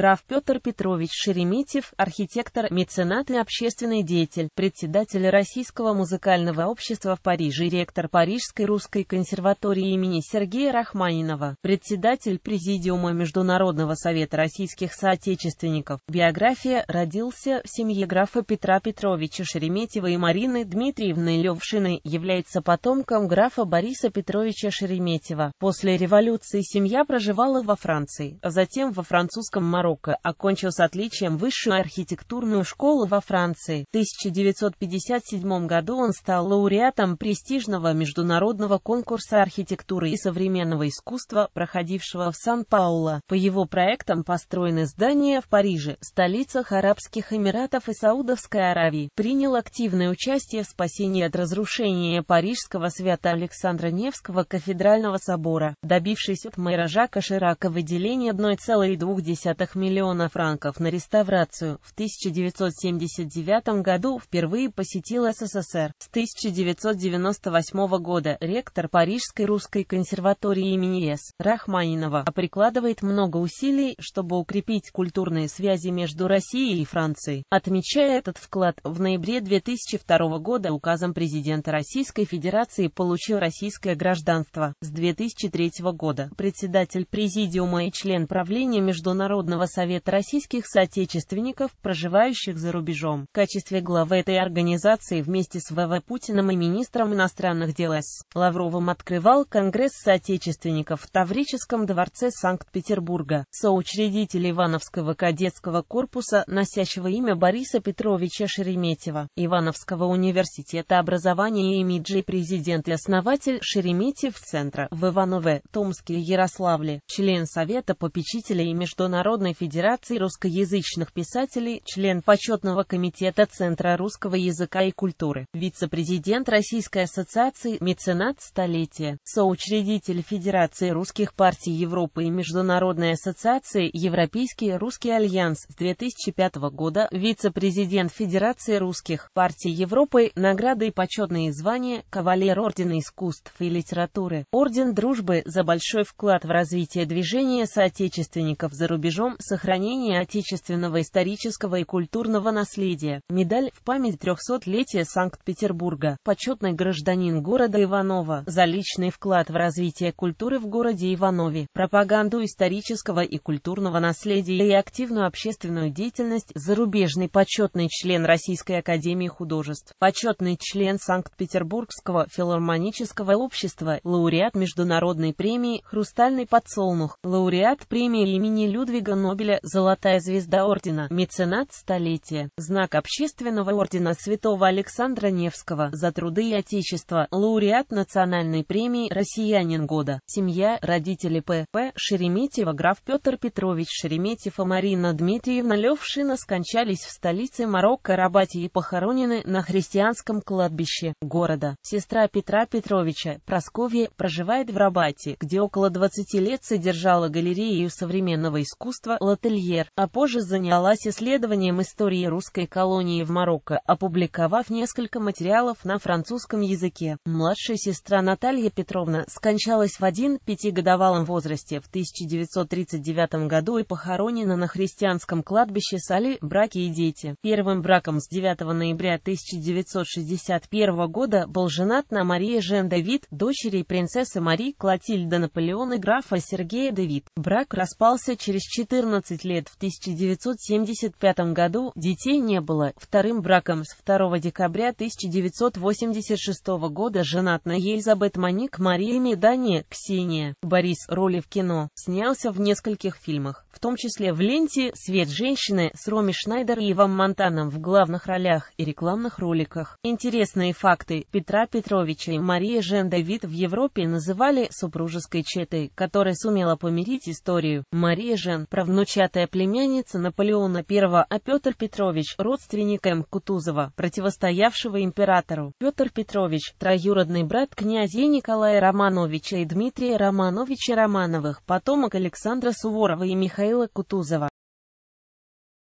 граф Петр Петрович Шереметьев, архитектор, меценат и общественный деятель, председатель Российского музыкального общества в Париже, и ректор Парижской русской консерватории имени Сергея Рахманинова, председатель Президиума Международного совета российских соотечественников. Биография родился в семье графа Петра Петровича Шереметьева и Марины Дмитриевны Левшиной, является потомком графа Бориса Петровича Шереметьева. После революции семья проживала во Франции, а затем во французском Марокко барокко, окончил с отличием высшую архитектурную школу во Франции. В 1957 году он стал лауреатом престижного международного конкурса архитектуры и современного искусства, проходившего в Сан-Пауло. По его проектам построены здания в Париже, столицах Арабских Эмиратов и Саудовской Аравии. Принял активное участие в спасении от разрушения Парижского Свято-Александра Невского кафедрального собора, добившись от мэра Жака Ширака выделения 1,2 миллиона франков на реставрацию. В 1979 году впервые посетил СССР. С 1998 года ректор Парижской русской консерватории имени С. Рахманинова а прикладывает много усилий, чтобы укрепить культурные связи между Россией и Францией. Отмечая этот вклад, в ноябре 2002 года указом президента Российской Федерации получил российское гражданство. С 2003 года председатель президиума и член правления Международного Верховного Совета российских соотечественников, проживающих за рубежом. В качестве главы этой организации вместе с ВВ Путиным и министром иностранных дел С. Лавровым открывал Конгресс соотечественников в Таврическом дворце Санкт-Петербурга. Соучредитель Ивановского кадетского корпуса, носящего имя Бориса Петровича Шереметьева, Ивановского университета образования и имиджи президент и основатель Шереметьев Центра в Иванове, Томске и Ярославле, член Совета попечителей и международной Всемирной Федерации русскоязычных писателей, член почетного комитета Центра русского языка и культуры, вице-президент Российской ассоциации «Меценат столетия», соучредитель Федерации русских партий Европы и Международной ассоциации «Европейский русский альянс» с 2005 года, вице-президент Федерации русских партий Европы, награды и почетные звания, кавалер Ордена искусств и литературы, Орден дружбы за большой вклад в развитие движения соотечественников за рубежом, сохранение отечественного исторического и культурного наследия, медаль в память 300-летия Санкт-Петербурга, почетный гражданин города Иванова, за личный вклад в развитие культуры в городе Иванове, пропаганду исторического и культурного наследия и активную общественную деятельность, зарубежный почетный член Российской Академии Художеств, почетный член Санкт-Петербургского филармонического общества, лауреат Международной премии «Хрустальный подсолнух», лауреат премии имени Людвига Нобеля, Нобеля, Золотая звезда Ордена, меценат столетия, знак Общественного Ордена Святого Александра Невского за труды и Отечество, лауреат Национальной премии «Россиянин года», семья, родители П. П. Шереметьева, граф Петр Петрович Шереметьев и Марина Дмитриевна Левшина скончались в столице Марокко Рабате и похоронены на христианском кладбище города. Сестра Петра Петровича, Просковья, проживает в Рабате, где около 20 лет содержала галерею современного искусства Лательер, а позже занялась исследованием истории русской колонии в Марокко, опубликовав несколько материалов на французском языке. Младшая сестра Наталья Петровна скончалась в один пятигодовалом возрасте в 1939 году и похоронена на христианском кладбище Сали «Браки и дети». Первым браком с 9 ноября 1961 года был женат на Марии Жен Давид, дочери принцессы Марии Клотильда Наполеона и графа Сергея Давид. Брак распался через 14 14 лет в 1975 году, детей не было. Вторым браком с 2 декабря 1986 года женат на Елизабет Маник Марии Медани Ксения. Борис роли в кино снялся в нескольких фильмах, в том числе в ленте «Свет женщины» с Роми Шнайдер и Ивом Монтаном в главных ролях и рекламных роликах. Интересные факты. Петра Петровича и Мария Жен-Давид в Европе называли супружеской четой, которая сумела помирить историю. Мария Жен, правнук внучатая племянница Наполеона I, а Петр Петрович – родственник М. Кутузова, противостоявшего императору. Петр Петрович – троюродный брат князей Николая Романовича и Дмитрия Романовича Романовых, потомок Александра Суворова и Михаила Кутузова.